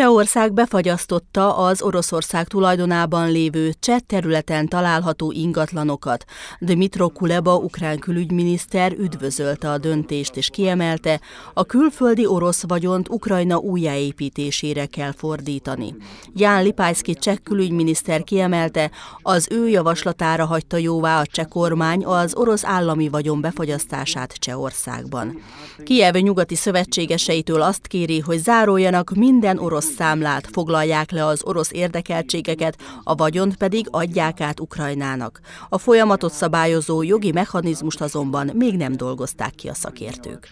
Csehország befagyasztotta az Oroszország tulajdonában lévő cseh területen található ingatlanokat. Dmitro Kuleba, ukrán külügyminiszter üdvözölte a döntést és kiemelte, a külföldi orosz vagyont Ukrajna újjáépítésére kell fordítani. Ján Lipájszki cseh külügyminiszter kiemelte, az ő javaslatára hagyta jóvá a cseh kormány az orosz állami vagyon befagyasztását Csehországban. Kijev nyugati szövetségeseitől azt kéri, hogy zároljanak minden orosz számlát, foglalják le az orosz érdekeltségeket, a vagyont pedig adják át Ukrajnának. A folyamatot szabályozó jogi mechanizmust azonban még nem dolgozták ki a szakértők.